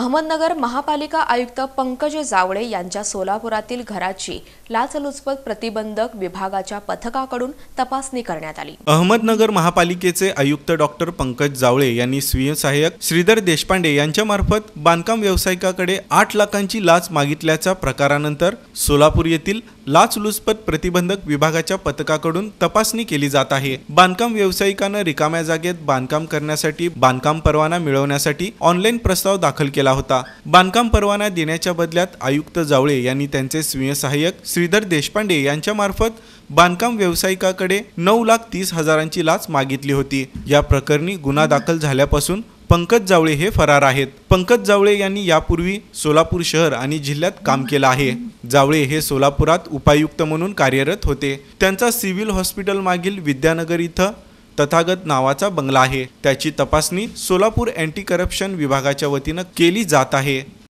अहमदनगर महापालिका आयुक्त पंकज जावळे यांच्या सोलापुरातील घराची लाचलुचपत प्रतिबंधक विभागाच्या पथकाकडून तपासणी करण्यात आली अहमदनगर महापालिकेचे आयुक्त डॉक्टर पंकज जावळे यांनी स्वीय सहाय्यक श्रीधर देशपांडे यांच्यामार्फत बांधकाम व्यावसायिकाकडे आठ लाखांची लाच मागितल्याच्या प्रकारानंतर सोलापूर येथील लाचलुचपत प्रतिबंधक विभागाच्या पथकाकडून तपासणी केली जात आहे बांधकाम व्यावसायिकानं रिकाम्या जागेत बांधकाम करण्यासाठी बांधकाम परवाना मिळवण्यासाठी ऑनलाईन प्रस्ताव दाखल केला केला होता बांधकाम परवाना देण्याच्या बदल्यात आयुक्त जावळे यांनी त्यांचे स्वीय सहाय्यक श्रीधर देशपांडे यांच्यामार्फत बांधकाम व्यावसायिकाकडे नऊ लाख तीस हजारांची लाच मागितली होती या प्रकरणी गुन्हा दाखल झाल्यापासून पंकज जावळे हे फरार आहेत पंकज जावळे यांनी यापूर्वी सोलापूर शहर आणि जिल्ह्यात काम केलं आहे जावळे हे सोलापुरात उपायुक्त म्हणून कार्यरत होते त्यांचा सिव्हिल हॉस्पिटल मागील विद्यानगर इथं तथागत नावाचा बंगला आहे त्याची तपासणी सोलापूर अँटी करप्शन विभागाच्या वतीनं केली जात आहे